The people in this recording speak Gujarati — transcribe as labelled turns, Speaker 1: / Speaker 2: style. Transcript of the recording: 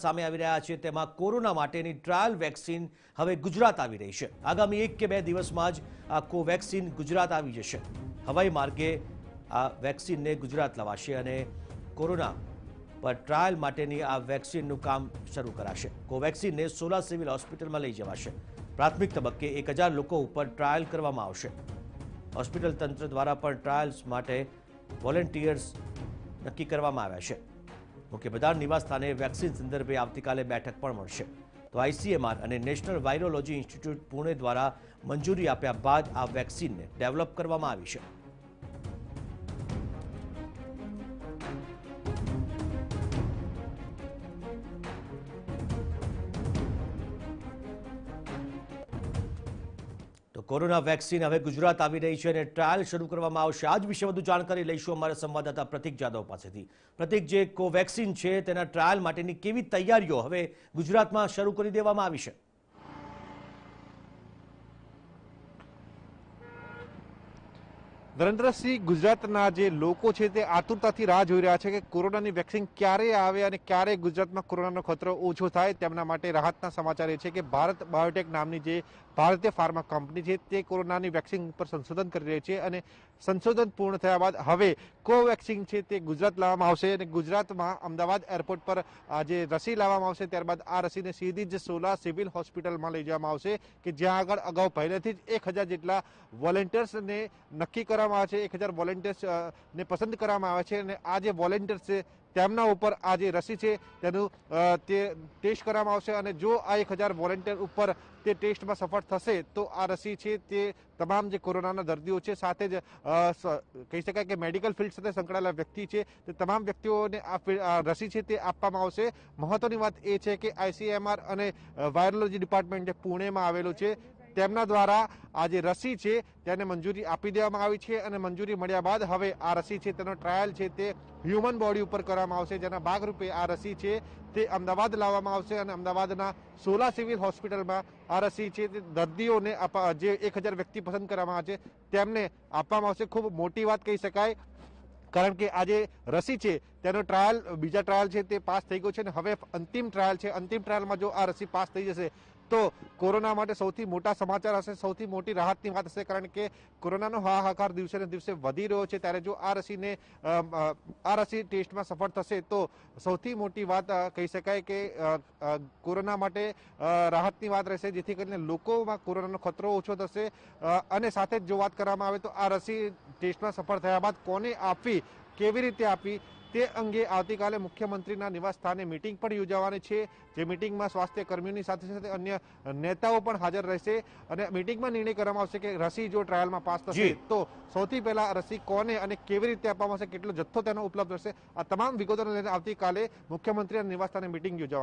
Speaker 1: સામે આવી રહ્યા છે કેમાં કોરોના માટેની ટ્રાયલ વેક્સિન હવે ગુજરાત આવી રહી છે આગામી 1 કે 2 દિવસમાં જ આ કો વેક્સિન ગુજરાત આવી જશે હવાઈ માર્ગે આ વેક્સિન ને ગુજરાત લાવાશે અને કોરોના પર ટ્રાયલ માટેની આ વેક્સિન નું કામ શરૂ કરાશે કો વેક્સિન ને 16 સિવિલ હોસ્પિટલ માં લઈ જવામાં આવશે પ્રાથમિક તબક્કે 1000 લોકો ઉપર ટ્રાયલ કરવામાં આવશે હોસ્પિટલ તંત્ર દ્વારા પણ ટ્રાયલ્સ માટે વોલેન્ટિયર્સ નક્કી કરવામાં આવ્યા છે મુખ્યપ્રધાન નિવાસસ્થાને વેક્સિન સંદર્ભે આવતીકાલે બેઠક પણ મળશે તો આઈસીએમઆર અને નેશનલ વાયરોલોજી ઇન્સ્ટિટ્યૂટ પુણે દ્વારા મંજૂરી આપ્યા બાદ આ વેક્સિનને ડેવલપ કરવામાં આવી છે કોરોના વેક્સિન હવે ગુજરાત આવી રહી છે અને ટ્રાયલ શરૂ કરવામાં આવશે આજ વિશે વધુ જાણકારી લઈશું અમારા સંવાદદાતા પ્રતિક જાદવ પાસેથી પ્રતિક જે કોવેક્સિન છે તેના ટ્રાયલ માટેની કેવી તૈયારીઓ હવે ગુજરાતમાં શરૂ કરી દેવામાં આવી છે નરેન્દ્રસિંહ ગુજરાતના જે
Speaker 2: લોકો છે તે આતુરતાથી રાહ જોઈ રહ્યા છે કે કોરોનાની વેક્સિન ક્યારે આવે અને ક્યારે ગુજરાતમાં કોરોનાનો ખતરો ઓછો થાય તેમના માટે રાહતના સમાચાર એ છે કે ભારત બાયોટેક નામની જે ભારતીય ફાર્મા કંપની છે તે કોરોનાની વેક્સિન ઉપર સંશોધન કરી રહી છે અને સંશોધન પૂર્ણ થયા બાદ હવે કોવેક્સિન છે તે ગુજરાત લાવવામાં આવશે અને ગુજરાતમાં અમદાવાદ એરપોર્ટ પર જે રસી લાવવામાં આવશે ત્યારબાદ આ રસીને સીધી જ સોલા સિવિલ હોસ્પિટલમાં લઈ જવામાં આવશે કે જ્યાં આગળ અગાઉ પહેલેથી જ એક હજાર જેટલા વોલેન્ટિયર્સને નક્કી કરવામાં કરવામાં આવે છે એક હજાર વોલેન્ટિયર્સને પસંદ કરવામાં આવે છે અને આ જે વોલેન્ટિયર્સ છે તેમના ઉપર આ જે રસી છે તેનું તે ટેસ્ટ કરવામાં આવશે અને જો આ એક હજાર વોલેન્ટિયર ઉપર તે ટેસ્ટમાં સફળ થશે તો આ રસી છે તે તમામ જે કોરોનાના દર્દીઓ છે સાથે જ કહી શકાય કે મેડિકલ ફિલ્ડ સાથે સંકળાયેલા વ્યક્તિ છે તે તમામ વ્યક્તિઓને આ રસી છે તે આપવામાં આવશે મહત્વની વાત એ છે કે આઈસીએમઆર અને વાયરોલોજી ડિપાર્ટમેન્ટ જે પુણેમાં આવેલું છે તેમના દ્વારા આ જે રસી છે તેને મંજૂરી આપી દેવામાં આવી છે અને મંજૂરી મળ્યા બાદ હવે આ રસી છે તેનો ટ્રાયલ છે તે હ્યુમન બોડી ઉપર કરવામાં આવશે જેના ભાગરૂપે આ રસી છે તે અમદાવાદ લાવવામાં આવશે અને અમદાવાદના સોલા સિવિલ હોસ્પિટલમાં આ રસી છે તે દર્દીઓને જે એક હજાર વ્યક્તિ પસંદ કરવામાં આવે છે તેમને આપવામાં આવશે ખૂબ મોટી વાત કહી શકાય કારણ કે આજે રસી છે તેનો ટ્રાયલ બીજા ટ્રાયલ છે તે પાસ થઈ ગયો છે અને હવે અંતિમ ટ્રાયલ છે અંતિમ ટ્રાયલમાં જો આ રસી પાસ થઈ જશે તો કોરોના માટે સૌથી મોટા સમાચાર હશે સૌથી મોટી રાહતની વાત હશે કારણ કે કોરોનાનો હાહાકાર દિવસે ને દિવસે વધી રહ્યો છે ત્યારે જો આ રસીને આ રસી ટેસ્ટમાં સફળ થશે તો સૌથી મોટી વાત કહી શકાય કે કોરોના માટે રાહતની વાત રહેશે જેથી કરીને લોકોમાં કોરોનાનો ખતરો ઓછો થશે અને સાથે જ જો વાત કરવામાં આવે તો આ રસી ટેસ્ટમાં સફળ થયા બાદ કોને આપવી કેવી રીતે આપવી તે અંગે આવતીકાલે મુખ્યમંત્રીના નિવાસસ્થાને મિટિંગ પણ યોજાવાની છે જે મિટિંગમાં સ્વાસ્થ્ય કર્મીઓની સાથે સાથે અન્ય નેતાઓ પણ હાજર રહેશે અને મિટિંગમાં નિર્ણય કરવામાં આવશે કે રસી જો ટ્રાયલમાં પાસ થશે તો સૌથી પહેલા રસી કોને અને કેવી રીતે આપવામાં આવશે કેટલો જથ્થો તેનો ઉપલબ્ધ રહેશે આ તમામ વિગતોને લઈને આવતીકાલે મુખ્યમંત્રીના નિવાસસ્થાને મિટિંગ યોજાવા